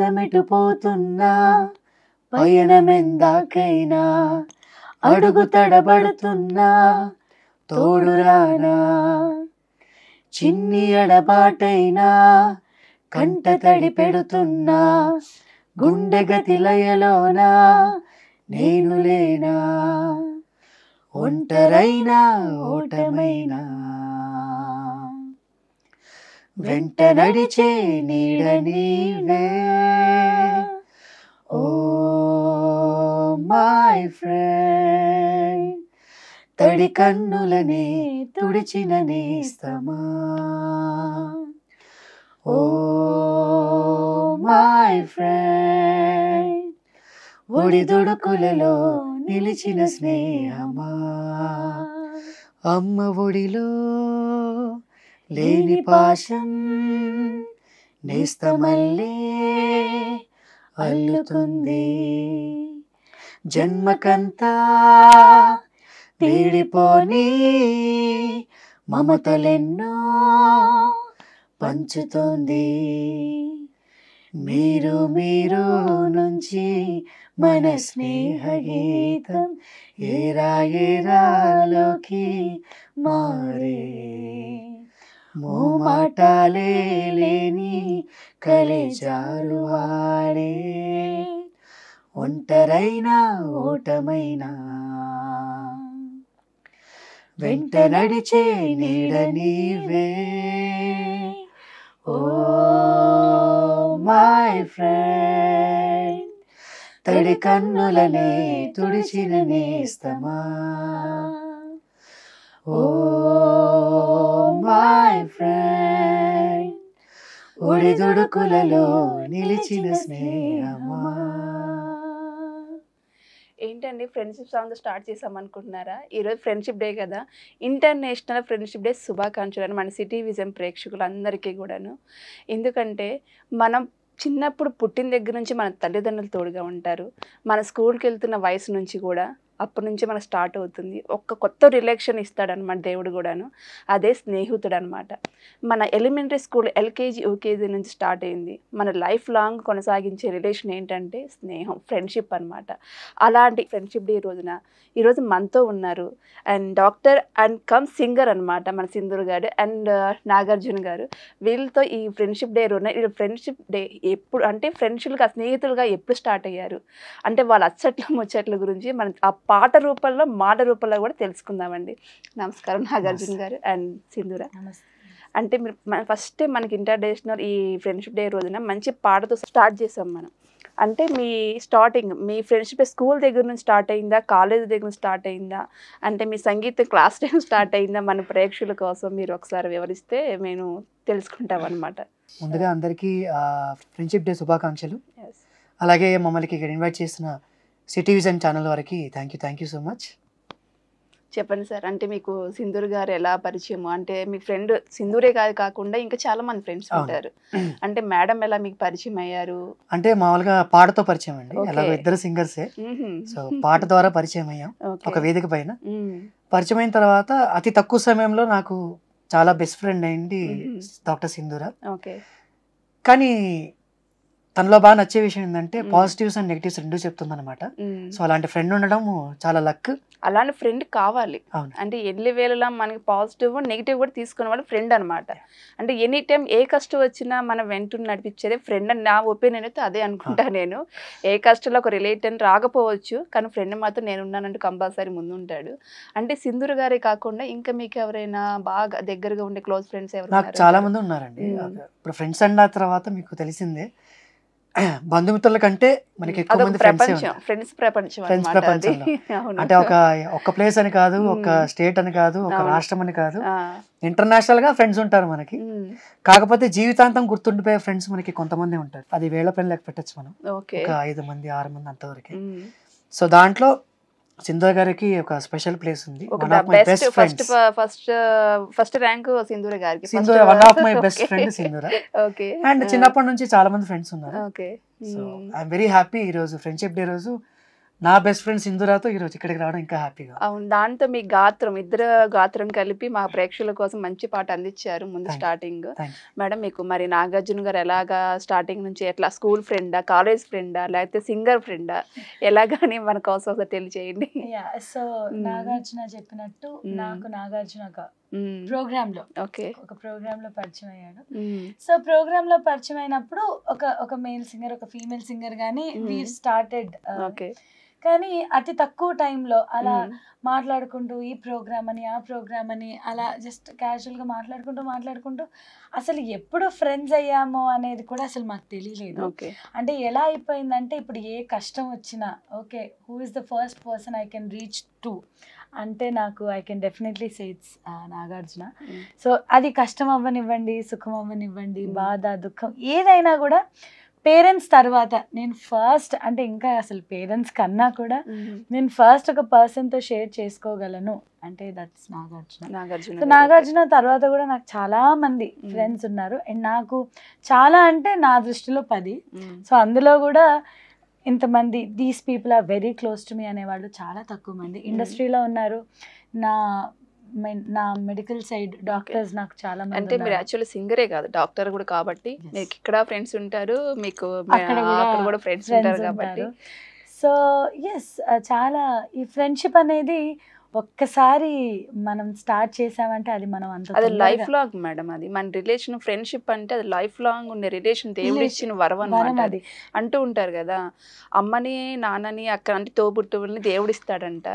పాదమిటు పోతున్నా పయనమెందాకైనా అడుగు తడబడుతున్నా తోడురానా చిన్ని ఎడబాటైనా కంట తడి పెడుతున్నా గుండె గతి లయలోనా నేను లేనా ఒంటరైనా ఓటమైనా వెంట నడిచే నీడ నీవే ఓ మై ఫ్రెండ్ తడి కన్నులని తుడిచిన నేస్తమా ఓ మై ఫ్రెండ్ దొడుకులలో నిలిచిన స్నేహమా అమ్మ ఒడిలో లేని పాశం నేస్తమల్లే అల్లుతుంది జన్మకంతా తీడిపోని మమతలెన్నో పంచుతుంది మీరు మీరు నుంచి మన గీతం ఏరా ఏరాలోకి మారే మోమాటాలే లేని వాడే ఒంటరైనా ఓటమైనా వెంట నడిచే నీడ నీవే ఓ మై ఫ్రెండ్ తడి కన్నులనే తుడిచిన నేస్తమా ఓ మై ఫ్రెండ్ నిలిచిన స్నేహమా ఏంటండి ఫ్రెండ్షిప్ సాంగ్ స్టార్ట్ చేసాం అనుకుంటున్నారా ఈరోజు ఫ్రెండ్షిప్ డే కదా ఇంటర్నేషనల్ ఫ్రెండ్షిప్ డే శుభాకాంక్షలు అని మన సిటీ విజన్ ప్రేక్షకులందరికీ కూడాను ఎందుకంటే మనం చిన్నప్పుడు పుట్టిన దగ్గర నుంచి మన తల్లిదండ్రులు తోడుగా ఉంటారు మన స్కూల్కి వెళ్తున్న వయసు నుంచి కూడా అప్పటి నుంచి మనకు స్టార్ట్ అవుతుంది ఒక్క కొత్త రిలేషన్ ఇస్తాడనమాట దేవుడు కూడాను అదే స్నేహితుడు అనమాట మన ఎలిమెంటరీ స్కూల్ ఎల్కేజీ యూకేజీ నుంచి స్టార్ట్ అయింది మన లైఫ్ లాంగ్ కొనసాగించే రిలేషన్ ఏంటంటే స్నేహం ఫ్రెండ్షిప్ అనమాట అలాంటి ఫ్రెండ్షిప్ డే రోజున ఈరోజు మనతో ఉన్నారు and doctor and cum singer అనమాట మన సింధూర్ గారు అండ్ నాగార్జున గారు వీళ్ళతో ఈ ఫ్రెండ్షిప్ డే రోజున వీళ్ళు ఫ్రెండ్షిప్ డే ఎప్పుడు అంటే ఫ్రెండ్షిప్గా స్నేహితులుగా ఎప్పుడు స్టార్ట్ అయ్యారు అంటే వాళ్ళ అచ్చట్ల ముచ్చట్ల గురించి మన పాట రూపంలో మాట రూపంలో కూడా తెలుసుకుందామండి నమస్కారం నాగార్జున గారు అండ్ సింధుర అంటే మీరు ఫస్ట్ మనకి ఇంటర్నేషనల్ ఈ ఫ్రెండ్షిప్ డే రోజున మంచి పాటతో స్టార్ట్ చేసాం మనం అంటే మీ స్టార్టింగ్ మీ ఫ్రెండ్షిప్ స్కూల్ దగ్గర నుంచి స్టార్ట్ అయిందా కాలేజ్ దగ్గర నుంచి స్టార్ట్ అయిందా అంటే మీ సంగీతం క్లాస్ టైం స్టార్ట్ అయిందా మన ప్రేక్షకుల కోసం మీరు ఒకసారి వివరిస్తే నేను తెలుసుకుంటాం అనమాట ముందుగా అందరికీ ఫ్రెండ్షిప్ డే శుభాకాంక్షలు అలాగే మమ్మల్ని ఇక్కడ ఇన్వైట్ చేసిన సిటీ విజన్ ఛానల్ వారికి thank you thank you so much చెప్పండి సార్ అంటే మీకు సింధూర్ గారు ఎలా పరిచయం అంటే మీ ఫ్రెండ్ సింధూరే కాదు కాకుండా ఇంకా చాలా మంది ఫ్రెండ్స్ ఉంటారు అంటే మేడం ఎలా మీకు పరిచయం అయ్యారు అంటే మామూలుగా పాటతో పరిచయం అండి ఇద్దరు సింగర్సే సో పాట ద్వారా పరిచయం అయ్యాం ఒక వేదిక పైన పరిచయం అయిన తర్వాత అతి తక్కువ సమయంలో నాకు చాలా బెస్ట్ ఫ్రెండ్ అయింది డాక్టర్ ఓకే కానీ తనలో బాగా నచ్చే విషయం ఏంటంటే పాజిటివ్స్ అండ్ నెగిటివ్స్ రెండు చెప్తుంది అనమాట సో అలాంటి ఫ్రెండ్ ఉండడం చాలా లక్ అలాంటి ఫ్రెండ్ కావాలి అంటే ఎన్ని వేళలా మనకి పాజిటివ్ నెగిటివ్ కూడా తీసుకునే వాళ్ళు ఫ్రెండ్ అనమాట అంటే ఎనీ టైం ఏ కష్టం వచ్చినా మనం వెంటనే నడిపించేదే ఫ్రెండ్ అని నా ఒపీనియన్ అయితే అదే అనుకుంటా నేను ఏ కష్టంలో ఒక రిలేట్ అని రాకపోవచ్చు కానీ ఫ్రెండ్ మాత్రం నేను ఉన్నానంటే కంపల్సరీ ముందు ఉంటాడు అంటే సింధూరు గారే కాకుండా ఇంకా మీకు ఎవరైనా బాగా దగ్గరగా ఉండే క్లోజ్ ఫ్రెండ్స్ ఎవరు చాలా మంది ఉన్నారండి ఇప్పుడు ఫ్రెండ్స్ అన్న తర్వాత మీకు తెలిసిందే బంధుమిత్రుల కంటే మనకి ఎక్కువ మంది ఫ్రెండ్స్ ప్రపంచం ఫ్రెండ్స్ ప్రపంచం అంటే ఒక ఒక ప్లేస్ అని కాదు ఒక స్టేట్ అని కాదు ఒక రాష్ట్రం అని కాదు ఇంటర్నేషనల్ గా ఫ్రెండ్స్ ఉంటారు మనకి కాకపోతే జీవితాంతం గుర్తుండిపోయే ఫ్రెండ్స్ మనకి కొంతమంది ఉంటారు అది వేళ పని లేక పెట్టచ్చు మనం ఒక ఐదు మంది ఆరు మంది అంతవరకు సో దాంట్లో సింధు గారికి ఒక స్పెషల్ ప్లేస్ ఉంది first first first rank one of my best friend and చిన్నప్పటి నుంచి చాలా మంది ఫ్రెండ్స్ ఉన్నారు ఓకే ఐఎమ్ వెరీ హ్యాపీ ఈ రోజు ఫ్రెండ్షిప్ డే రోజు నా బెస్ట్ ఫ్రెండ్స్ ఇందురాతో ఈరోజు ఇక్కడికి రావడం ఇంకా హ్యాపీగా అవును దాంతో మీ గాత్రం ఇద్దరు గాత్రం కలిపి మా ప్రేక్షకుల కోసం మంచి పాట అందించారు ముందు స్టార్టింగ్ మేడం మీకు మరి నాగార్జున గారు ఎలాగా స్టార్టింగ్ నుంచి ఎట్లా స్కూల్ ఫ్రెండా కాలేజ్ ఫ్రెండా లేకపోతే సింగర్ ఫ్రెండా ఎలాగని మన కోసం ఒకసారి తెలియజేయండి సో నాగార్జున చెప్పినట్టు నాకు నాగార్జున ప్రోగ్రామ్ లో ఓకే ఒక ప్రోగ్రామ్ లో పరిచయం అయ్యాడు సో ప్రోగ్రామ్ లో పరిచయం అయినప్పుడు ఒక ఒక మేల్ సింగర్ ఒక ఫీమేల్ సింగర్ గానీ వీ స్టార్టెడ్ ఓకే కానీ అతి తక్కువ టైంలో అలా మాట్లాడుకుంటూ ఈ ప్రోగ్రామ్ అని ఆ ప్రోగ్రామ్ అని అలా జస్ట్ క్యాజువల్గా మాట్లాడుకుంటూ మాట్లాడుకుంటూ అసలు ఎప్పుడు ఫ్రెండ్స్ అయ్యామో అనేది కూడా అసలు మాకు తెలియలేదు అంటే ఎలా అయిపోయిందంటే ఇప్పుడు ఏ కష్టం వచ్చినా okay who is the first person I can reach to అంటే నాకు ఐ కెన్ డెఫినెట్లీ సేట్స్ నాగార్జున సో అది కష్టం అవ్వనివ్వండి సుఖం అవ్వనివ్వండి బాధ దుఃఖం ఏదైనా కూడా పేరెంట్స్ తర్వాత నేను ఫస్ట్ అంటే ఇంకా అసలు పేరెంట్స్ కన్నా కూడా నేను ఫస్ట్ ఒక పర్సన్తో షేర్ చేసుకోగలను అంటే దట్స్ నాగార్జున నాగార్జున నాగార్జున తర్వాత కూడా నాకు చాలా మంది ఫ్రెండ్స్ ఉన్నారు అండ్ నాకు చాలా అంటే నా దృష్టిలో పది సో అందులో కూడా ఇంతమంది these people are very close to me అనేవాళ్ళు చాలా తక్కువ మంది ఇండస్ట్రీలో ఉన్నారు నా నా మెడికల్ సైడ్ డాక్టర్స్ నాకు చాలా అంటే మీరు యాక్చువల్ సింగరే కాదు డాక్టర్ కూడా కాబట్టి మీకు ఇక్కడ ఫ్రెండ్స్ ఉంటారు మీకు కూడా ఫ్రెండ్స్ ఉంటారు కాబట్టి సో ఎస్ చాలా ఈ ఫ్రెండ్షిప్ అనేది ఒక్కసారి మనం స్టార్ట్ చేసామంటే అది మనం అంత అది లైఫ్ లాంగ్ మేడం అది మన రిలేషన్ ఫ్రెండ్షిప్ అంటే అది లైఫ్ లాంగ్ ఉండే రిలేషన్ దేవుడు ఇచ్చిన వరం అనమాట అది అంటూ ఉంటారు కదా అమ్మని నాన్నని అక్క అంటే తోబుట్టువుల్ని దేవుడు ఇస్తాడంట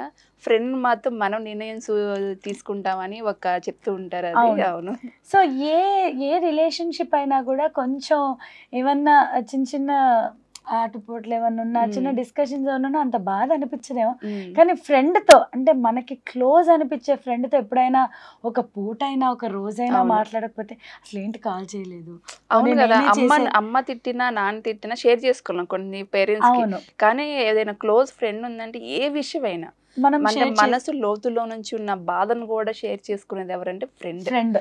ఫ్రెండ్ మాత్రం మనం నిర్ణయం తీసుకుంటామని ఒక చెప్తూ ఉంటారు అది అవును సో ఏ ఏ రిలేషన్షిప్ అయినా కూడా కొంచెం ఏమన్నా చిన్న చిన్న పోట్లు ఏమన్నా ఉన్నా చిన్న డిస్కషన్స్ ఏమన్నా అంత బాధ అనిపించదేమో కానీ ఫ్రెండ్తో అంటే మనకి క్లోజ్ అనిపించే ఫ్రెండ్తో ఎప్పుడైనా ఒక పూట అయినా ఒక రోజైనా మాట్లాడకపోతే అసలు ఏంటి కాల్ చేయలేదు అవును కదా అమ్మ తిట్టినా నాన్న తిట్టినా షేర్ చేసుకున్నాం కొన్ని పేరెంట్స్ కానీ ఏదైనా క్లోజ్ ఫ్రెండ్ ఉందంటే ఏ విషయమైనా మనం మన మనసు లోతులో నుంచి ఉన్న బాధను కూడా షేర్ చేసుకునేది ఎవరంటే ఫ్రెండ్ ఫ్రెండ్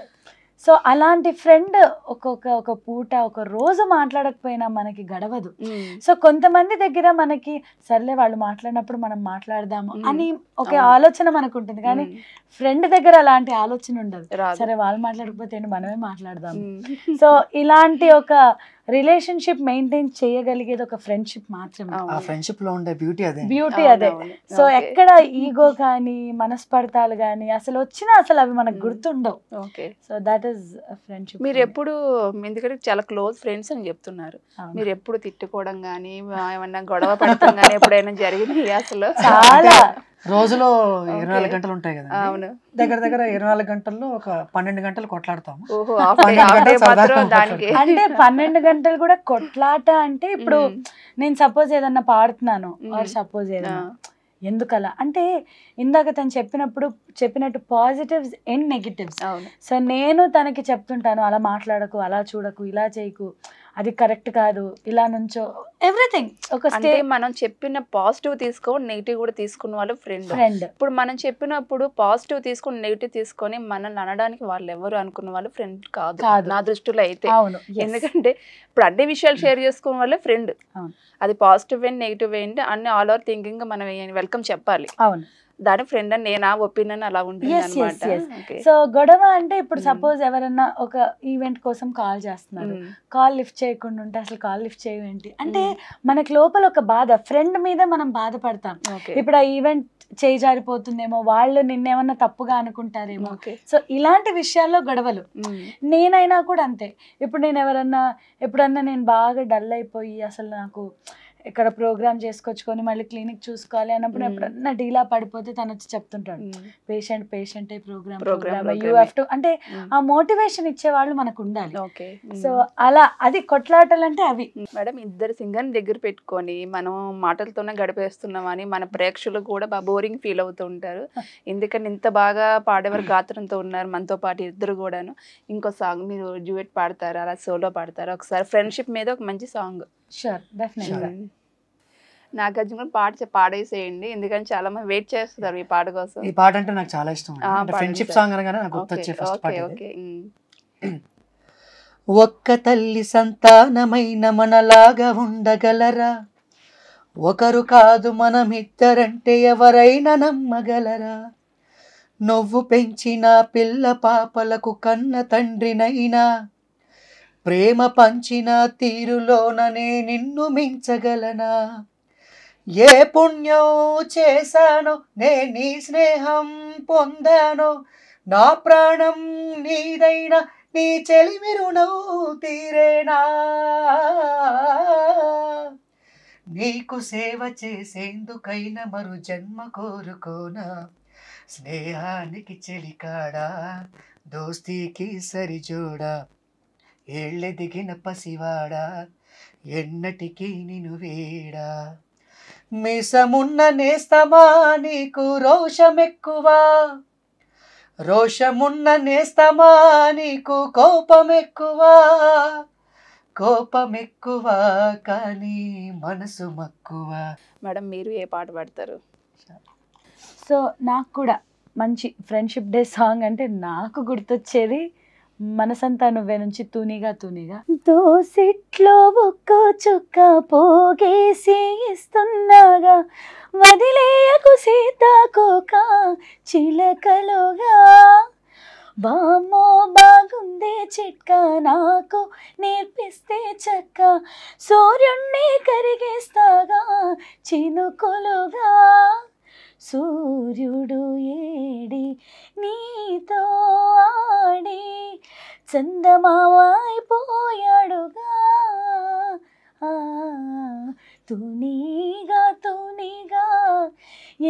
సో అలాంటి ఫ్రెండ్ ఒక్కొక్క ఒక పూట ఒక రోజు మాట్లాడకపోయినా మనకి గడవదు సో కొంతమంది దగ్గర మనకి సర్లే వాళ్ళు మాట్లాడినప్పుడు మనం మాట్లాడదాము అని ఒక ఆలోచన మనకు ఉంటుంది కానీ ఫ్రెండ్ దగ్గర అలాంటి ఆలోచన ఉండదు సరే వాళ్ళు మాట్లాడకపోతే మనమే మాట్లాడదాము సో ఇలాంటి ఒక రిలేషన్షిప్ మెయింటైన్ చేయగలిగేది ఒక ఫ్రెండ్షిప్ మాత్రమే ఆ ఫ్రెండ్షిప్ లో ఉండే బ్యూటీ అదే బ్యూటీ అదే సో ఎక్కడ ఈగో కానీ మనస్పర్ధాలు కానీ అసలు వచ్చినా అసలు అవి మనకు గుర్తుండవు okay so that is friendship మీరు ఎప్పుడు ఎందుకంటే చాలా క్లోజ్ ఫ్రెండ్స్ అని చెప్తున్నారు మీరు ఎప్పుడు తిట్టుకోవడం కానీ ఏమన్నా గొడవ పడటం కానీ ఎప్పుడైనా జరిగింది అసలు చాలా రోజులో ఇరవై నాలుగు గంటలు ఉంటాయి కదా అవును దగ్గర దగ్గర ఇరవై నాలుగు గంటల్లో ఒక పన్నెండు గంటలు కొట్లాడతాం అంటే పన్నెండు గంటలు కూడా కొట్లాట అంటే ఇప్పుడు నేను సపోజ్ ఏదన్నా పాడుతున్నాను సపోజ్ ఏదన్నా ఎందుకలా అంటే ఇందాక తను చెప్పినప్పుడు చెప్పినట్టు పాజిటివ్స్ అండ్ నెగిటివ్స్ సో నేను తనకి చెప్తుంటాను అలా మాట్లాడకు అలా చూడకు ఇలా చేయకు అది కరెక్ట్ కాదు ఇలా నుంచో ఎవ్రీథింగ్ ఒక స్టే మనం చెప్పిన పాజిటివ్ తీసుకో నెగిటివ్ కూడా తీసుకున్న వాళ్ళు ఫ్రెండ్ ఫ్రెండ్ ఇప్పుడు మనం చెప్పినప్పుడు పాజిటివ్ తీసుకుని నెగిటివ్ తీసుకొని మనల్ని అనడానికి వాళ్ళు ఎవరు అనుకున్న వాళ్ళు ఫ్రెండ్ కాదు నా దృష్టిలో అయితే అవును ఎందుకంటే ఇప్పుడు అన్ని విషయాలు షేర్ చేసుకున్న వాళ్ళు ఫ్రెండ్ అది పాజిటివ్ ఏంటి నెగిటివ్ ఏంటి అన్ని ఆల్ ఓవర్ థింకింగ్ మనం వెల్కమ్ చెప్పాలి అవును దాని ఫ్రెండ్ అని నేను ఒపీనియన్ అలా ఉంటుంది సో గొడవ అంటే ఇప్పుడు సపోజ్ hmm. ఎవరన్నా ఒక ఈవెంట్ కోసం కాల్ చేస్తున్నారు కాల్ hmm. లిఫ్ట్ చేయకుండా ఉంటే అసలు కాల్ లిఫ్ట్ చేయవేంటి అంటే hmm. మనకి లోపల ఒక బాధ ఫ్రెండ్ మీద మనం బాధపడతాం ఇప్పుడు ఆ ఈవెంట్ చేజారిపోతుందేమో వాళ్ళు నిన్నేమన్నా తప్పుగా అనుకుంటారేమో సో ఇలాంటి విషయాల్లో గొడవలు నేనైనా కూడా అంతే ఇప్పుడు నేను ఎవరన్నా ఎప్పుడన్నా నేను బాగా డల్ అయిపోయి అసలు నాకు ఇక్కడ ప్రోగ్రామ్ చేసుకొచ్చుకొని మళ్ళీ క్లినిక్ చూసుకోవాలి అన్నప్పుడు ఎప్పుడన్నా డీలా పడిపోతే తను వచ్చి చెప్తుంటాడు పేషెంట్ పేషెంటే ప్రోగ్రామ్ ప్రోగ్రామ్ యూ హ్యావ్ అంటే ఆ మోటివేషన్ ఇచ్చే వాళ్ళు మనకు ఉండాలి ఓకే సో అలా అది కొట్లాటలు అంటే అవి మేడం ఇద్దరు సింగర్ దగ్గర పెట్టుకొని మనం మాటలతోనే గడిపేస్తున్నామని మన ప్రేక్షకులు కూడా బాగా బోరింగ్ ఫీల్ అవుతూ ఉంటారు ఎందుకంటే ఇంత బాగా పాడేవారు గాత్రంతో ఉన్నారు మనతో పాటు ఇద్దరు కూడాను ఇంకో సాంగ్ మీరు జ్యూట్ పాడతారు అలా సోలో పాడతారు ఒకసారి ఫ్రెండ్షిప్ మీద ఒక మంచి సాంగ్ Hmm. నాగార్జున కూడా పాట పాడేసేయండి ఎందుకంటే చాలా మంది వెయిట్ చేస్తున్నారు ఈ పాట కోసం ఈ పాట అంటే నాకు చాలా ఇష్టం ఫ్రెండ్షిప్ సాంగ్ అనగానే నాకు గుర్తొచ్చే ఫస్ట్ పాట ఒక్క తల్లి సంతానమైన మనలాగా ఉండగలరా ఒకరు కాదు మనమిద్దరంటే ఎవరైనా నమ్మగలరా నువ్వు పెంచిన పిల్ల పాపలకు కన్న తండ్రినైనా ప్రేమ పంచిన తీరులోననే నిన్ను మించగలనా ఏ పుణ్యం చేశానో నే నీ స్నేహం పొందానో నా ప్రాణం నీదైనా నీ చెలిమి తీరేనా నీకు సేవ చేసేందుకైన మరు జన్మ కోరుకోనా స్నేహానికి చెలికాడా దోస్తీకి సరిజోడా ఏళ్ళెదిగిన పసివాడా ఎన్నటికీ నిను వేడా మిసమున్న నేస్తమా నీకు రోషమెక్కువా రోషమున్న నేస్తమా నీకు కోపం కోపమెక్కువ కానీ మనసు మక్కువ మేడం మీరు ఏ పాట పాడతారు సో నాకు కూడా మంచి ఫ్రెండ్షిప్ డే సాంగ్ అంటే నాకు గుర్తొచ్చేది మనసంతా నువ్వే నుంచి తూనిగా తూనిగా దోసెట్లో ఒక్క చుక్క పోగేసి ఇస్తున్నాగా వదిలేయకు సీతాకోక చిలకలుగా బామో బాగుంది చిట్కా నాకు నేర్పిస్తే చక్క సూర్యుణ్ణి కరిగేస్తాగా చినుకులుగా సూర్యుడు ఏడి నీతో ఆడి చందమావైపోయాడుగా తునిగా తునిగా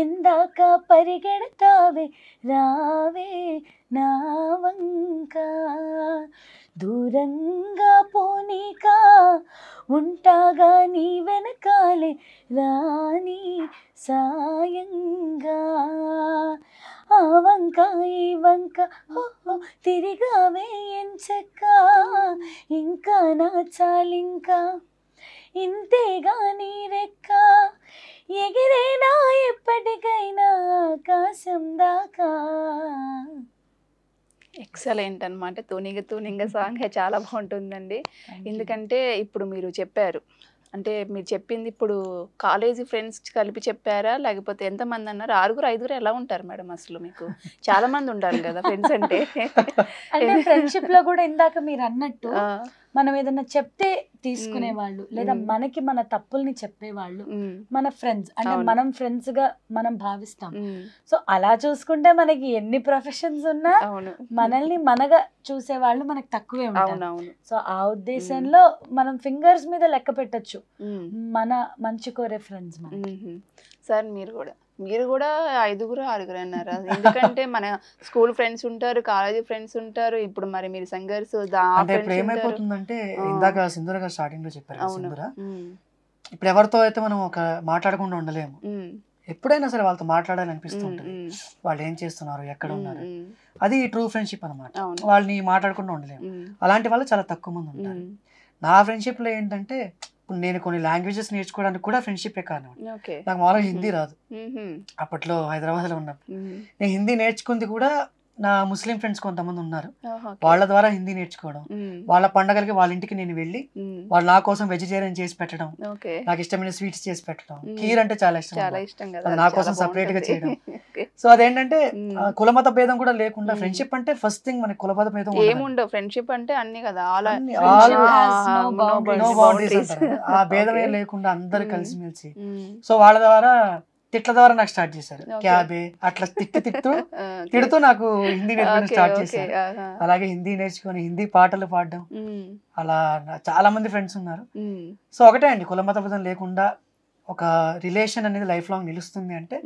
ఎందాక పరిగెడతావే రావే నా వంక దూరంగా పోనీక ఉంటాగా నీ వెనకాలే రాణి సాయంగా ఆ వంక ఈ వంక తిరిగా ఎంచక్క ఇంకా నా చాలింకా ఇంతేగా నీ రెక్క ఎగిరేనా ఎప్పటికైనా ఆకాశం దాకా ఎక్సలెంట్ అనమాట తూనిగ తూనింగ సాంగ్ చాలా బాగుంటుందండి ఎందుకంటే ఇప్పుడు మీరు చెప్పారు అంటే మీరు చెప్పింది ఇప్పుడు కాలేజీ ఫ్రెండ్స్ కలిపి చెప్పారా లేకపోతే ఎంతమంది అన్నారు ఆరుగురు ఐదుగురు ఎలా ఉంటారు మేడం అసలు మీకు చాలా మంది ఉండాలి కదా ఫ్రెండ్స్ అంటే ఫ్రెండ్షిప్ లో కూడా ఇందాక మీరు అన్నట్టు మనం ఏదైనా చెప్తే తీసుకునే వాళ్ళు లేదా మనకి మన తప్పుల్ని చెప్పేవాళ్ళు మన ఫ్రెండ్స్ అంటే మనం ఫ్రెండ్స్ గా మనం భావిస్తాం సో అలా చూసుకుంటే మనకి ఎన్ని ప్రొఫెషన్స్ ఉన్నా మనల్ని మనగా చూసేవాళ్ళు మనకు తక్కువే ఉంటారు సో ఆ ఉద్దేశంలో మనం ఫింగర్స్ మీద లెక్క పెట్టచ్చు మన మంచి కోరే ఫ్రెండ్స్ సార్ మీరు కూడా మీరు కూడా ఐదుగురు ఆరుగురు అన్నారు ఎందుకంటే మన స్కూల్ ఫ్రెండ్స్ ఉంటారు కాలేజీ ఫ్రెండ్స్ ఉంటారు ఇప్పుడు మరి మీరు సింగర్స్ ఏమైపోతుందంటే ఇందాక సింధుర గారు స్టార్టింగ్ లో చెప్పారు సింధుర ఇప్పుడు ఎవరితో అయితే మనం ఒక మాట్లాడకుండా ఉండలేము ఎప్పుడైనా సరే వాళ్ళతో మాట్లాడాలని అనిపిస్తుంటుంది వాళ్ళు ఏం చేస్తున్నారు ఎక్కడ ఉన్నారు అది ట్రూ ఫ్రెండ్షిప్ అనమాట వాళ్ళని మాట్లాడకుండా ఉండలేము అలాంటి వాళ్ళు చాలా తక్కువ మంది ఉంటారు నా ఫ్రెండ్షిప్ లో ఏంటంటే ఇప్పుడు నేను కొన్ని లాంగ్వేజెస్ నేర్చుకోవడానికి కూడా ఫ్రెండ్షిప్ కారణం నాకు మామూలుగా హిందీ రాదు అప్పట్లో హైదరాబాద్లో ఉన్నప్పుడు నేను హిందీ నేర్చుకుంది కూడా నా ముస్లిం ఫ్రెండ్స్ కొంతమంది ఉన్నారు వాళ్ళ ద్వారా హిందీ నేర్చుకోవడం వాళ్ళ పండగలకి వాళ్ళ ఇంటికి నేను వెళ్ళి వాళ్ళు నా కోసం వెజిటేరియన్ చేసి పెట్టడం నాకు ఇష్టమైన స్వీట్స్ చేసి పెట్టడం కీర్ అంటే చాలా ఇష్టం నా కోసం సపరేట్ గా చేయడం సో అదేంటంటే కులమత భేదం కూడా లేకుండా ఫ్రెండ్షిప్ అంటే ఫస్ట్ థింగ్ మన కులమత భేదం ఏముండవు ఫ్రెండ్షిప్ అంటే అన్ని కదా ఆ భేదమే లేకుండా అందరు కలిసిమెలిసి సో వాళ్ళ ద్వారా తిట్ల ద్వారా నాకు స్టార్ట్ చేశారు క్యాబే అట్లా తిట్టు తిట్టు తిడుతూ నాకు హిందీ నేర్చుకుని స్టార్ట్ చేశారు అలాగే హిందీ నేర్చుకుని హిందీ పాటలు పాడడం అలా చాలా మంది ఫ్రెండ్స్ ఉన్నారు సో ఒకటే అండి కులమత పదం లేకుండా ఒక రిలేషన్ అనేది లైఫ్ లాంగ్ నిలుస్తుంది అంటే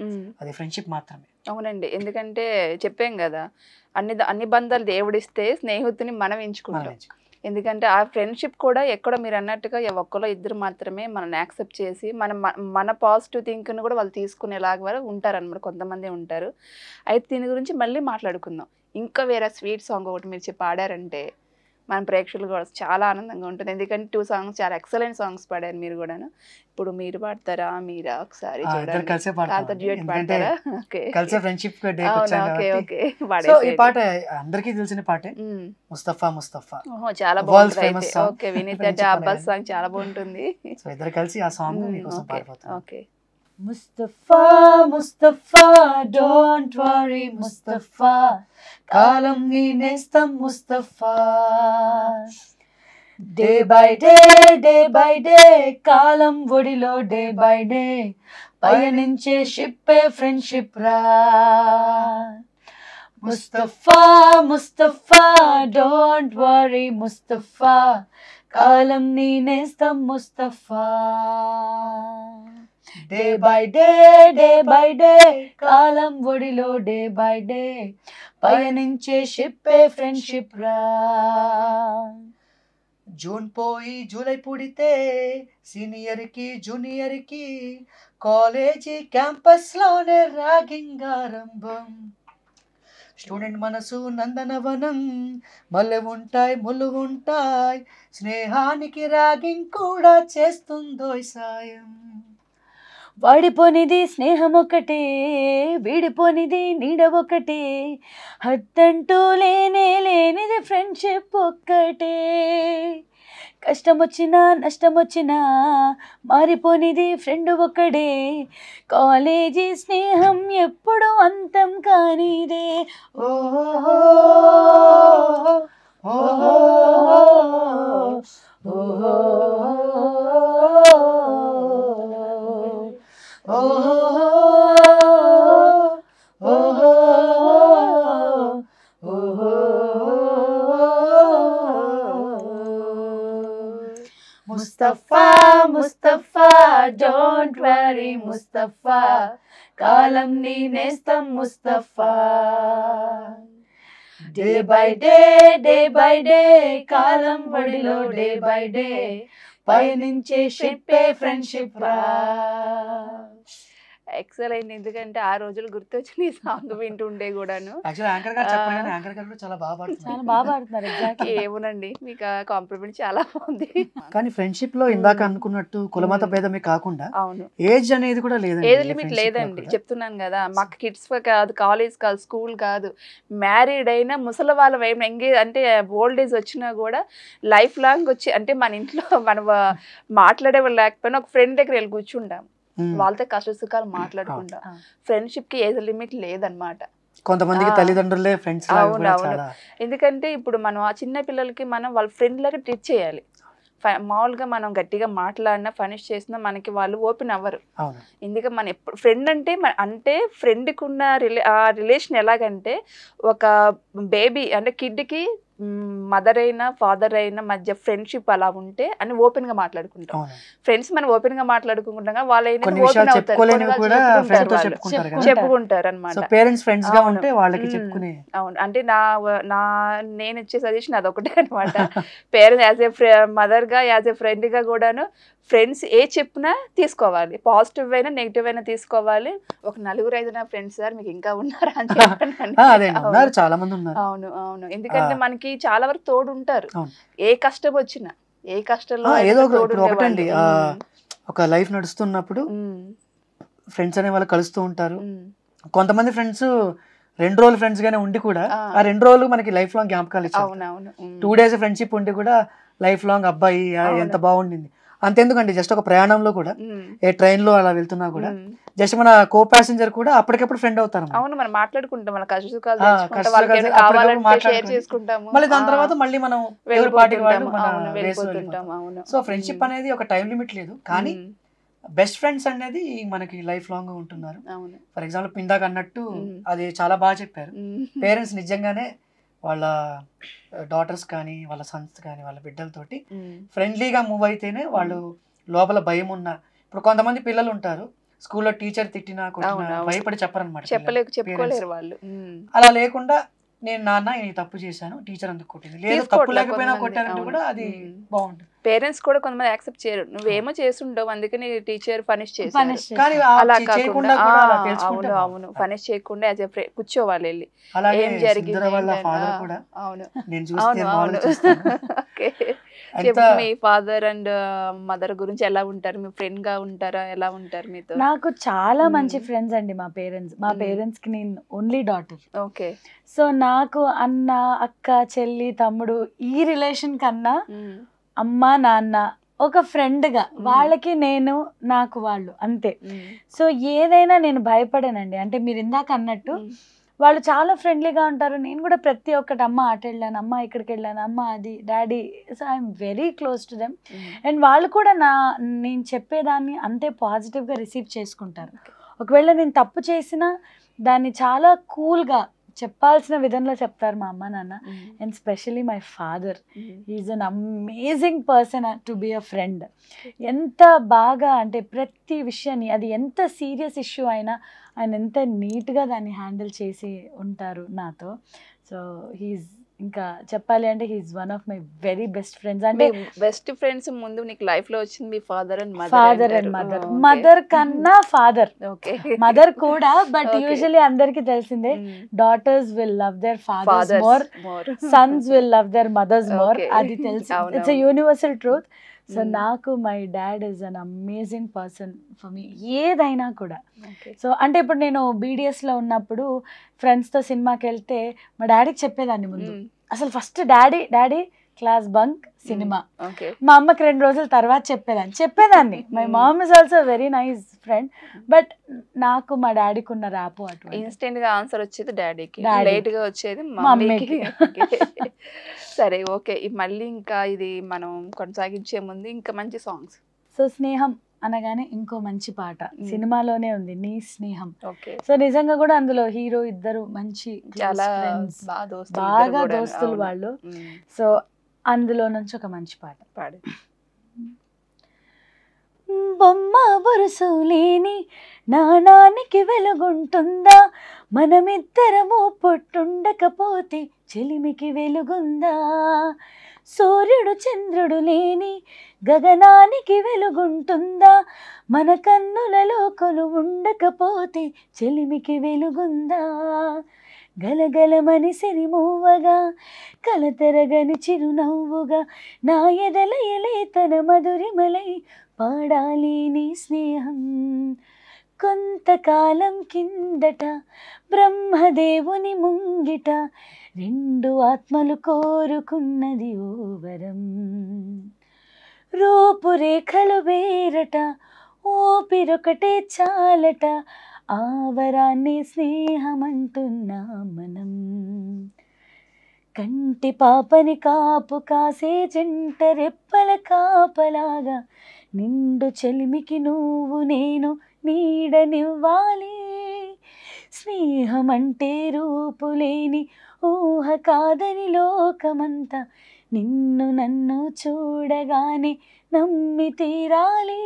అది ఫ్రెండ్షిప్ మాత్రమే అవునండి ఎందుకంటే చెప్పాం కదా అన్ని అన్ని బంధాలు దేవుడిస్తే స్నేహితుని మనం ఎంచుకుంటాం ఎందుకంటే ఆ ఫ్రెండ్షిప్ కూడా ఎక్కడ మీరు అన్నట్టుగా ఒక్కలో ఇద్దరు మాత్రమే మనల్ని యాక్సెప్ట్ చేసి మన మన పాజిటివ్ థింక్ని కూడా వాళ్ళు తీసుకునేలాగా వారు ఉంటారనమాట కొంతమంది ఉంటారు అయితే దీని గురించి మళ్ళీ మాట్లాడుకుందాం ఇంకా వేరే స్వీట్ సాంగ్ ఒకటి మీరు చెప్పి పాడారంటే మన ప్రేక్షకులు కూడా చాలా ఆనందంగా ఉంటుంది ఎందుకంటే టూ సాంగ్స్ చాలా ఎక్సలెంట్ సాంగ్స్ పాడారు మీరు కూడాను ఇప్పుడు మీరు పాడతారా మీరా ఒకసారి కలిసే పాడతారా కలిసే ఫ్రెండ్షిప్ ఓకే ఓకే ఈ పాట అందరికీ తెలిసిన పాటే ముస్తఫా ముస్తఫా చాలా బాగుంది ఓకే వినీత అబ్బాస్ సాంగ్ చాలా బాగుంటుంది సో ఇద్దరు కలిసి ఆ song okay Mustafa Mustafa don't worry Mustafa కాలం నేనేస్తాం Mustafa day by day day by day కాలం ఒడిలో డే బై డే పయనించే షిప్పే ఫ్రెండ్షిప్ రా ముస్తఫా ముస్తఫా డోంట్ వరీ ముస్తఫా కాలం నేనేస్తాం Mustafa day by day day by day కాలం ఒడిలో డే బై డే పయనించే షిప్పే ఫ్రెండ్షిప్ రా జూన్ పోయి జూలై పుడితే జూనియర్ కి కాలేజీ క్యాంపస్లోనే రాగింగ్ ఆరంభం స్టూడెంట్ మనసు నందనవనం మల్లె ఉంటాయి ముళ్ళు ఉంటాయి స్నేహానికి రాగింగ్ కూడా చేస్తుందో సాయం వాడిపోనిది స్నేహం ఒకటే వీడిపోనిది నీడ ఒకటే హద్దంటూ లేనే లేనిది ఫ్రెండ్షిప్ ఒక్కటే కష్టం వచ్చినా నష్టం వచ్చినా మారిపోనిది ఫ్రెండ్ ఒక్కడే కాలేజీ స్నేహం ఎప్పుడు అంతం కానిదే ఓహో ఓహో ఓహో ముస్తఫా ముస్తఫా డోంట్ వరీ ముస్తఫా కాలం నేనేస్తాం Mustafa day by day day by day కాలం పడిలో డే బై డే పయనించే షిప్పే ఫ్రెండ్షిప్ రా ఎక్సెల్ అయింది ఎందుకంటే ఆ రోజులు గుర్తొచ్చిన ఈ సాంగ్ వింటుండే కూడాను చాలా బాగా పాడుతున్నారు ఏమోనండి మీకు ఆ కాంప్లిమెంట్ చాలా బాగుంది కానీ ఫ్రెండ్షిప్ లో ఇందాక అనుకున్నట్టు కులమత భేదమే కాకుండా అవును ఏజ్ అనేది కూడా లేదు ఏజ్ లిమిట్ లేదండి చెప్తున్నాను కదా మాకు కిడ్స్ కాదు కాలేజ్ కాదు స్కూల్ కాదు మ్యారీడ్ అయినా ముసలి వాళ్ళ వైపు ఎంగేజ్ అంటే ఓల్డ్ ఏజ్ వచ్చినా కూడా లైఫ్ లాంగ్ వచ్చి అంటే మన ఇంట్లో మనం మాట్లాడే వాళ్ళు లేకపోయినా ఒక ఫ్రెండ్ దగ్గర వెళ్ళి కూర్చుంటాం వాళ్ళతో కష్ట సుఖాలు మాట్లాడకుండా ఫ్రెండ్షిప్ కి ఏజ్ లిమిట్ లేదనమాట కొంతమందికి తల్లిదండ్రులే ఫ్రెండ్స్ ఎందుకంటే ఇప్పుడు మనం ఆ చిన్న పిల్లలకి మనం వాళ్ళ ఫ్రెండ్ లాగా ట్రీట్ చేయాలి మామూలుగా మనం గట్టిగా మాట్లాడినా ఫనిష్ చేసినా మనకి వాళ్ళు ఓపెన్ అవ్వరు ఎందుకంటే మన ఎప్పుడు ఫ్రెండ్ అంటే అంటే ఫ్రెండ్కి ఉన్న రిలే ఆ రిలేషన్ ఎలాగంటే ఒక బేబీ అంటే కిడ్కి మదర్ అయినా ఫాదర్ అయినా మధ్య ఫ్రెండ్షిప్ అలా ఉంటే అని ఓపెన్ గా మాట్లాడుకుంటాం ఫ్రెండ్స్ మనం ఓపెన్ గా మాట్లాడుకుంటాం వాళ్ళు చెప్పుకుంటారు అనమాట పేరెంట్స్ ఫ్రెండ్స్ వాళ్ళకి అవును అంటే నా నా నేను ఇచ్చే సజెషన్ అదొకటే అనమాట పేరెంట్స్ యాజ్ ఏ మదర్ గా యాజ్ ఏ ఫ్రెండ్ గా కూడాను ఫ్రెండ్స్ ఏ చెప్పినా తీసుకోవాలి పాజిటివ్ అయినా నెగిటివ్ అయినా తీసుకోవాలి ఒక నలుగురు ఐదు నా ఫ్రెండ్స్ సార్ మీకు ఇంకా ఉన్నారా అని చెప్పాను చాలా మంది ఉన్నారు అవును అవును ఎందుకంటే మనకి చాలా వరకు తోడు ఉంటారు ఏ కష్టం వచ్చినా ఏ కష్టంలో ఏదో ఒకటండి ఒక లైఫ్ నడుస్తున్నప్పుడు ఫ్రెండ్స్ అనే వాళ్ళు కలుస్తూ ఉంటారు కొంతమంది ఫ్రెండ్స్ రెండు రోజులు ఫ్రెండ్స్ గానే ఉండి కూడా ఆ రెండు రోజులు మనకి లైఫ్ లాంగ్ జ్ఞాపకాలు ఇచ్చారు టూ డేస్ ఫ్రెండ్షిప్ ఉండి కూడా లైఫ్ లాంగ్ అబ్బాయి ఎంత బాగుండింది అంతెందుకండి జస్ట్ ఒక ప్రయాణంలో కూడా ఏ ట్రైన్ లో అలా వెళ్తున్నా కూడా జస్ట్ మన కో ప్యాసింజర్ కూడా అప్పటికప్పుడు ఫ్రెండ్ అవుతాను అవును మనం మాట్లాడుకుంటాం మళ్ళీ దాని తర్వాత మళ్ళీ మనం ఎవరి పార్టీ సో ఫ్రెండ్షిప్ అనేది ఒక టైం లిమిట్ లేదు కానీ బెస్ట్ ఫ్రెండ్స్ అనేది మనకి లైఫ్ లాంగ్ ఉంటున్నారు ఫర్ ఎగ్జాంపుల్ పిందాక అన్నట్టు అది చాలా బాగా చెప్పారు పేరెంట్స్ నిజంగానే వాళ్ళ డాటర్స్ కానీ వాళ్ళ సన్స్ కానీ వాళ్ళ బిడ్డలతోటి ఫ్రెండ్లీగా మూవ్ అయితేనే వాళ్ళు లోపల భయం ఉన్న ఇప్పుడు కొంతమంది పిల్లలు ఉంటారు స్కూల్లో టీచర్ తిట్టినా భయపడి చెప్పరనమాట వాళ్ళు అలా లేకుండా నేను నాన్న నేను తప్పు చేశాను టీచర్ అందుకు కొట్టింది లేదు తప్పు లేకపోయినా కొట్టారంటే కూడా అది బాగుంటుంది పేరెంట్స్ కూడా కొంతమంది యాక్సెప్ట్ చేయరు నువ్వేమో చేస్తుండవు అందుకని టీచర్ పనిష్ చేసి అలా కాకుండా అవును పనిష్ చేయకుండా కూర్చోవాలి వెళ్ళి ఏం జరిగింది అవును అవును అవును మీ ఫాదర్ అండ్ మదర్ గురించి ఎలా ఉంటారు మీ ఫ్రెండ్ గా ఉంటారా ఎలా ఉంటారు మీతో నాకు చాలా hmm. మంచి ఫ్రెండ్స్ అండి మా పేరెంట్స్ మా hmm. పేరెంట్స్ కి నేను ఓన్లీ డాటర్ ఓకే సో నాకు అన్న అక్క చెల్లి తమ్ముడు ఈ రిలేషన్ కన్నా hmm. అమ్మ నాన్న ఒక ఫ్రెండ్గా వాళ్ళకి నేను నాకు వాళ్ళు అంతే సో ఏదైనా నేను భయపడనండి అంటే మీరు ఇందాక అన్నట్టు వాళ్ళు చాలా ఫ్రెండ్లీగా ఉంటారు నేను కూడా ప్రతి ఒక్కటి అమ్మ ఆట వెళ్ళాను అమ్మ ఇక్కడికి వెళ్ళాను అమ్మ అది daddy so I'm very close to them and వాళ్ళు కూడా నా నేను చెప్పేదాన్ని అంతే పాజిటివ్గా రిసీవ్ చేసుకుంటారు ఒకవేళ నేను తప్పు చేసినా దాన్ని చాలా కూల్గా చెప్పాల్సిన విధంలో చెప్తారు మా అమ్మ నాన్న and specially my father is an amazing person to be a friend ఎంత బాగా అంటే ప్రతి విషయాన్ని అది ఎంత సీరియస్ ఇష్యూ అయినా ఆయన ఎంత నీట్గా దాన్ని హ్యాండిల్ చేసి ఉంటారు నాతో సో హీఈస్ ఇంకా చెప్పాలి అంటే he's one of my very best friends అంటే బెస్ట్ ఫ్రెండ్స్ ముందు నీకు లైఫ్ లో వచ్చింది మీ father and mother father and mother mother కన్నా ఫాదర్ ఓకే మదర్ కూడా బట్ యూజువల్లీ అందరికి తెలిసిందే daughters will love their fathers more sons will love their mothers more అది తెలుసు it's universal truth so mm. నాకు my dad is an amazing person for me ఏదైనా కూడా so అంటే ఇప్పుడు నేను బీడిఎస్లో ఉన్నప్పుడు ఫ్రెండ్స్తో సినిమాకి వెళ్తే మా డాడీకి చెప్పేదాన్ని ముందు mm. అసలు first daddy daddy class bunk సినిమా మా అమ్మకి రెండు రోజుల తర్వాత చెప్పేదాన్ని చెప్పేదాన్ని my mom is also very nice friend but నాకు మా డాడీకి ఉన్న రాపు అటు ఇన్స్టెంట్ గా ఆన్సర్ వచ్చేది డాడీకి లేట్ గా వచ్చేది మమ్మీకి సరే ఓకే మళ్ళీ ఇంకా ఇది మనం కొనసాగించే ముందు ఇంకా మంచి సాంగ్స్ సో స్నేహం అనగానే ఇంకో మంచి పాట సినిమాలోనే ఉంది నీ స్నేహం సో నిజంగా కూడా అందులో హీరో ఇద్దరు మంచి బాగా దోస్తులు వాళ్ళు సో అందులో నుంచి ఒక మంచి పాట పాడు బొమ్మ బొరుసు లేని నానానికి వెలుగుంటుందా మనమిద్దరము పొట్టుండకపోతే చెలిమికి వెలుగుందా సూర్యుడు చంద్రుడు లేని గగనానికి వెలుగుంటుందా మన కన్నులలో కొలు ఉండకపోతే చెలిమికి వెలుగుందా గలగలమని సిరిమూవగా కలతరగని చిరునవ్వుగా నా ఎదల ఎలే తన మధురిమలై పాడాలి నీ స్నేహం కొంతకాలం కిందట బ్రహ్మదేవుని ముంగిట రెండు ఆత్మలు కోరుకున్నది ఓవరం రూపురేఖలు వేరట ఓపిరొకటే చాలట ఆవరాన్ని స్నేహమంటున్నా మనం కంటి పాపని కాపు కాసే జంట రెప్పల కాపలాగా నిండు చెలిమికి నువ్వు నేను నీడనివ్వాలి స్నేహమంటే రూపులేని ఊహ కాదని లోకమంతా నిన్ను నన్ను చూడగానే నమ్మి తీరాలి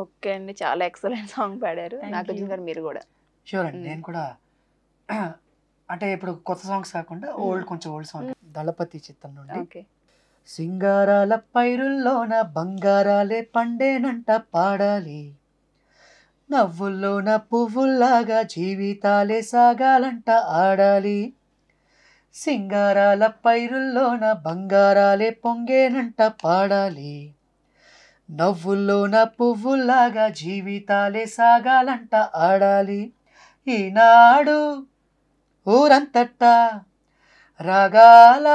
ఓకే అండి చాలా ఎక్సలెంట్ సాంగ్ పాడారు నాగార్జున గారు మీరు కూడా షూర్ అండి నేను కూడా అంటే ఇప్పుడు కొత్త సాంగ్స్ కాకుండా ఓల్డ్ కొంచెం ఓల్డ్ సాంగ్ దళపతి చిత్రం నుండి సింగారాల పైరుల్లోన బంగారాలే పండేనంట పాడాలి నవ్వుల్లోన పువ్వుల్లాగా జీవితాలే సాగాలంట ఆడాలి సింగారాల పైరుల్లోన బంగారాలే పొంగేనంట పాడాలి నవ్వుల్లోన పువ్వుల్లాగా జీవితాలే సాగాలంట ఆడాలి ఈనాడు ఊరంతట్ట రాగాల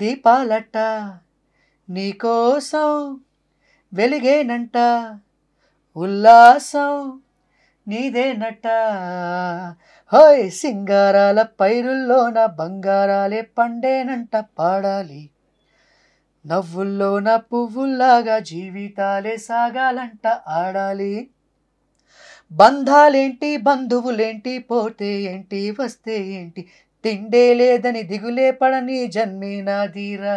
దీపాలట్ట నీకోసం వెలిగేనంట ఉల్లాసం నీదేనట హోయ్ సింగారాల పైరుల్లోన బంగారాలే పండేనంట పాడాలి నవ్వుల్లోన పువ్వుల్లాగా జీవితాలే సాగాలంట ఆడాలి బంధాలేంటి బంధువులేంటి పోతే ఏంటి వస్తే ఏంటి తిండే లేదని దిగులే పడని జన్మే నాదీరా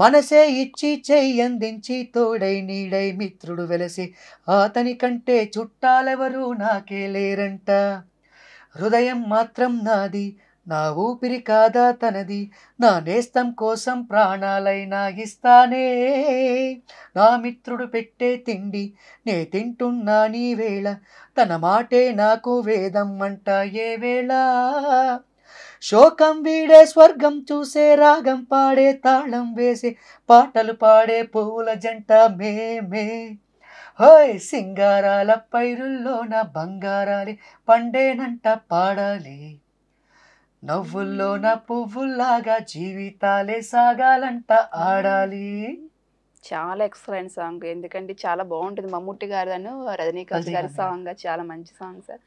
మనసే ఇచ్చి చెయ్యందించి తోడై నీడై మిత్రుడు వెలసి అతని కంటే చుట్టాలెవరూ నాకే లేరంట హృదయం మాత్రం నాది నా ఊపిరి కాదా తనది నా నేస్తం కోసం ప్రాణాలైనా ఇస్తానే నా మిత్రుడు పెట్టే తిండి నే తింటున్నా నీ వేళ తన మాటే నాకు వేదం అంట ఏ వేళ శోకం వీడే స్వర్గం చూసే రాగం పాడే తాళం వేసే పాటలు పాడే పువ్వుల జంట మేమే హోయ్ సింగారాల పైరుల్లోన బంగారాలి పండేనంట పాడాలి నవ్వుల్లో నా పువ్వుల్లాగా జీవితాలే సాగాలంట ఆడాలి చాలా ఎక్సలెంట్ సాంగ్ ఎందుకంటే చాలా బాగుంటుంది మమ్ముట్టి గారిను రజనీకాంత్ గారి సాంగ్ చాలా మంచి సాంగ్ సార్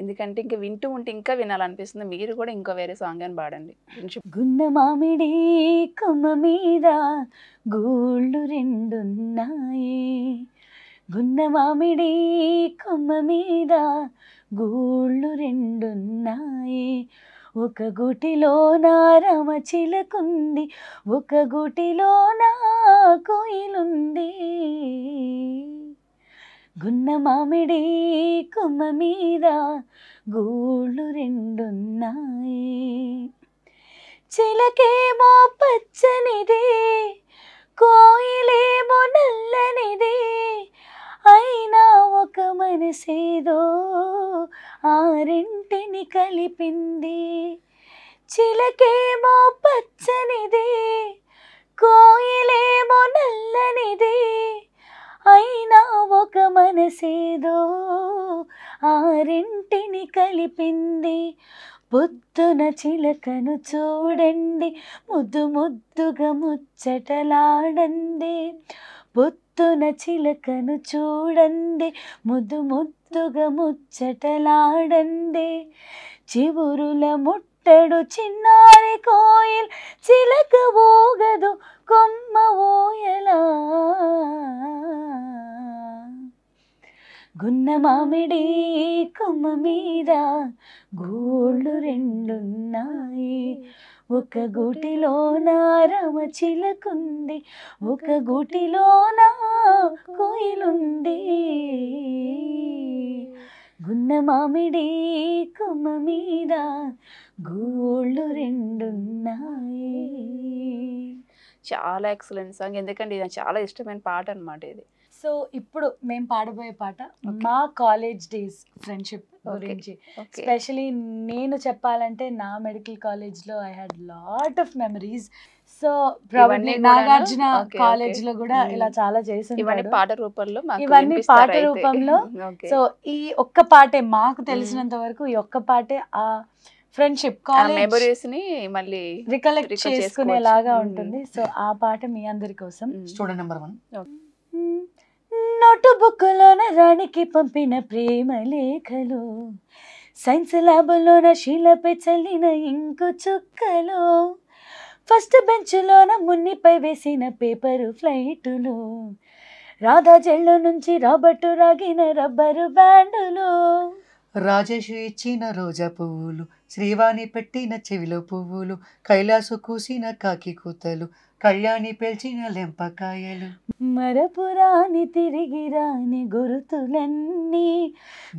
ఎందుకంటే ఇంకా వింటూ ఉంటే ఇంకా వినాలనిపిస్తుంది మీరు కూడా ఇంకో వేరే సాంగ్ అని పాడండి గున్న మామిడి కొమ్మ మీద గోళ్ళు రెండున్నాయి గున్న మామిడి కొమ్మ మీద గోళ్ళు రెండున్నాయి ఒక గుటిలో నా రమచిలకుంది ఒక గుటిలో నా కోయిలుంది గున్న మామిడి కుమ్మ మీద గూళ్ళు రెండున్నాయి చిలకేమో పచ్చనిది కోయిలేమో నల్లనిది అయినా ఒక మనసేదో ఆ రెంటిని కలిపింది చిలకేమో పచ్చనిది కోయిలేమో నల్లనిది అయినా ఒక మనసేదో ఆ రెంటిని కలిపింది పొద్దున చిలకను చూడండి ముద్దు ముద్దుగా ముచ్చటలాడంది పొద్దు ముత్తున చిలకను చూడండి ముద్దు ముద్దుగా ముచ్చటలాడండి చివురుల ముట్టడు చిన్నారి కోయిల్ చిలక ఊగదు కొమ్మ ఓయలా గున్న మామిడి కొమ్మ మీద గోళ్ళు రెండున్నాయి ఒక గుటిలో నారమ చిలకుంది ఒక గుటిలో నా కోయిలుంది గున్న మామిడి కుమ్మ మీద గూళ్ళు రెండున్నాయి చాలా ఎక్సలెంట్ సాంగ్ ఎందుకంటే ఇది చాలా ఇష్టమైన పాట అనమాట ఇది సో ఇప్పుడు మేము పాడబోయే పాట మా కాలేజ్ డేస్ ఫ్రెండ్షిప్ గురించి స్పెషలీ నేను చెప్పాలంటే నా మెడికల్ కాలేజ్ లో I had lot of memories so Nagarjuna college లో కూడా hmm. ఇలా చాలా చేసింది పాట రూపంలో ఇవన్నీ పాట రూపంలో సో ఈ ఒక్క పాటే మాకు hmm. తెలిసినంత వరకు ఈ ఒక్క పాటే ఆ ఫ్రెండ్షిప్ కాలేజ్ ని మళ్ళీ రికలెక్ట్ చేసుకునేలాగా hmm. ఉంటుంది సో ఆ పాట మీ అందరి కోసం స్టూడెంట్ నెంబర్ వన్ నోటుబుక్కులోన రాణికి పంపిన ప్రేమ లేఖలు సైన్స్ ల్యాబ్లోన షీలపై చల్లిన ఇంకు చుక్కలు ఫస్ట్ బెంచ్లోన మున్నిపై వేసిన పేపరు ఫ్లైటులు రాధా జెళ్ళు నుంచి రాబట్టు రాగిన రబ్బరు బ్యాండులు రాజేషు ఇచ్చిన రోజా పువ్వులు శ్రీవాణి పెట్టిన చెవిలో పువ్వులు కైలాసు కూసిన కాకి కూతలు కళ్యాణి పెల్చిన లెంపకాయలు మరపురాని తిరిగి రాని గురుతులన్నీ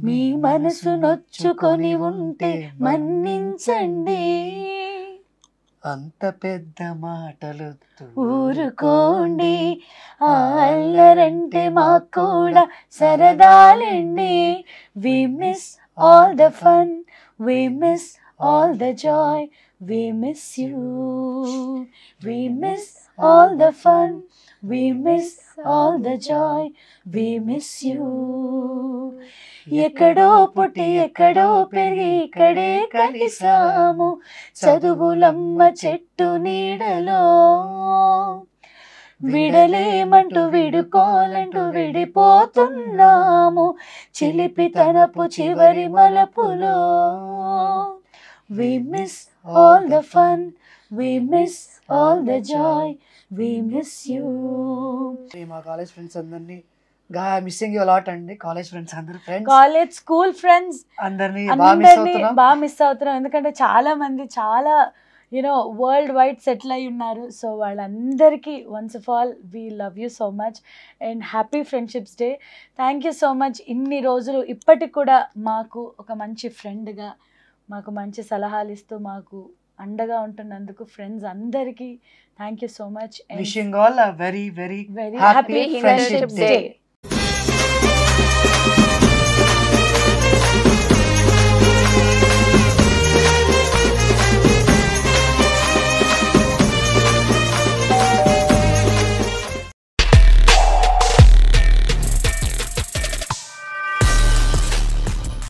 మీ మనసు నొచ్చుకొని ఉంటే మన్నించండి అంత పెద్ద మాటలు ఊరుకోండి అల్లరంటే మా కూడా సరదాలండి we miss all the fun we miss all the joy We miss you. We miss all the fun. We miss all the joy. We miss you. ఎక్కడో పుట్టి ఎక్కడో పెరిగి ఇక్కడే కలిసాము చదువులమ్మ చెట్టు నీడలో విడలేమంటూ విడుకోలంటూ విడిపోతున్నాము చిలిపి తనపు చివరి మలపులో We miss all the fun. We miss all the joy. We miss you. మా కాలేజ్ ఫ్రెండ్స్ అందరినీ గా మిస్సింగ్ యూ లాట్ అండి కాలేజ్ ఫ్రెండ్స్ అందరు ఫ్రెండ్స్ కాలేజ్ స్కూల్ ఫ్రెండ్స్ అందరినీ బాగా మిస్ అందరినీ బాగా మిస్ అవుతున్నాం ఎందుకంటే చాలా మంది చాలా యూనో వరల్డ్ వైడ్ సెటిల్ అయి ఉన్నారు సో వాళ్ళందరికీ once of all we love you so much and happy friendships day thank you so much ఇన్ని రోజులు ఇప్పటికి కూడా మాకు ఒక మంచి ఫ్రెండ్గా మాకు మంచి సలహాలు ఇస్తూ మాకు అండగా ఉంటున్నందుకు ఫ్రెండ్స్ అందరికీ thank you so much wishing all very very very happy friendship day